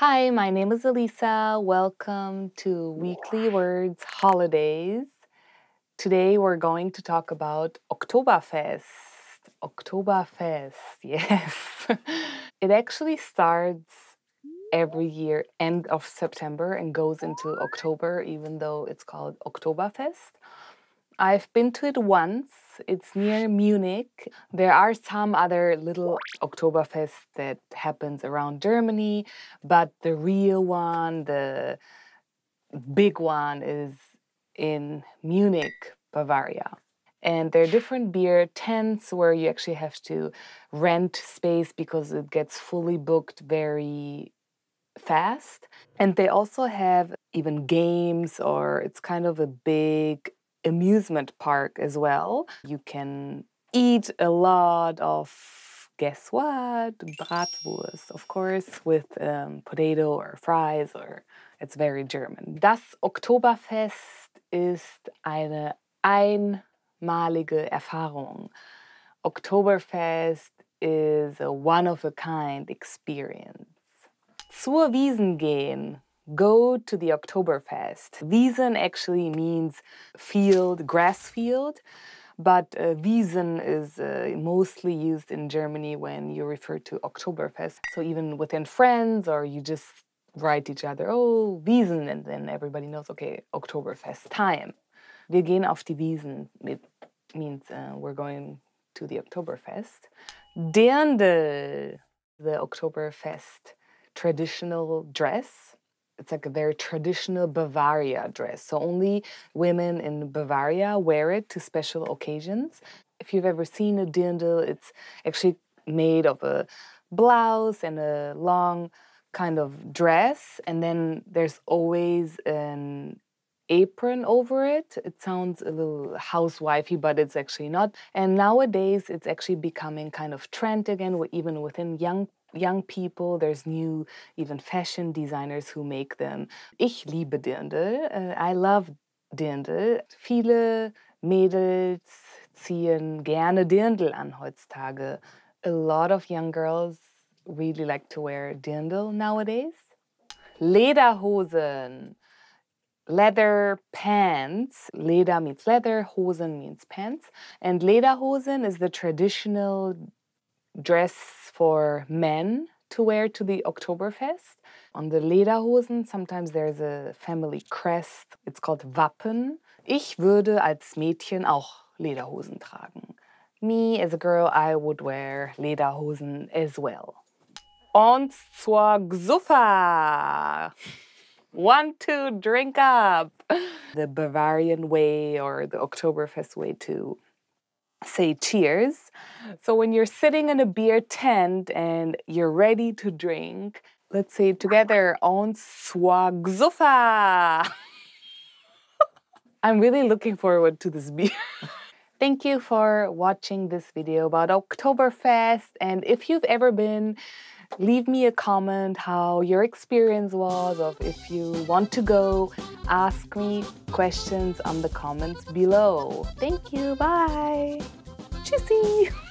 Hi, my name is Elisa. Welcome to Weekly Words Holidays. Today we're going to talk about Oktoberfest. Oktoberfest, yes. it actually starts every year, end of September, and goes into October, even though it's called Oktoberfest. I've been to it once. It's near Munich. There are some other little Oktoberfest that happens around Germany, but the real one, the big one, is in Munich, Bavaria. And there are different beer tents where you actually have to rent space because it gets fully booked very fast. And they also have even games, or it's kind of a big amusement park as well. You can eat a lot of guess what? Bratwurst, of course, with um, potato or fries or it's very German. Das Oktoberfest ist eine einmalige Erfahrung. Oktoberfest is a one-of-a-kind experience. Zur Wiesen gehen go to the Oktoberfest. Wiesen actually means field, grass field, but uh, Wiesen is uh, mostly used in Germany when you refer to Oktoberfest. So even within friends or you just write each other, oh, Wiesen, and then everybody knows, okay, Oktoberfest time. Wir gehen auf die Wiesen. It means uh, we're going to the Oktoberfest. Dirndl, the Oktoberfest traditional dress it's like a very traditional Bavaria dress. So only women in Bavaria wear it to special occasions. If you've ever seen a dirndl, it's actually made of a blouse and a long kind of dress, and then there's always an apron over it. It sounds a little housewifey, but it's actually not. And nowadays, it's actually becoming kind of trend again, even within young young people. There's new even fashion designers who make them. Ich liebe Dirndl. Uh, I love Dirndl. Viele Mädels ziehen gerne Dirndl an heutzutage. A lot of young girls really like to wear Dirndl nowadays. Lederhosen leather pants. Leder means leather, Hosen means pants. And Lederhosen is the traditional dress for men to wear to the Oktoberfest. On the Lederhosen, sometimes there's a family crest. It's called Wappen. Ich würde als Mädchen auch Lederhosen tragen. Me, as a girl, I would wear Lederhosen as well. Und zur Gzuffa! One, two, drink up! The Bavarian way or the Oktoberfest way to say cheers. So when you're sitting in a beer tent and you're ready to drink, let's say together on swagzufa. I'm really looking forward to this beer. Thank you for watching this video about Oktoberfest. And if you've ever been Leave me a comment how your experience was, or if you want to go, ask me questions on the comments below. Thank you. Bye. Tschüssi.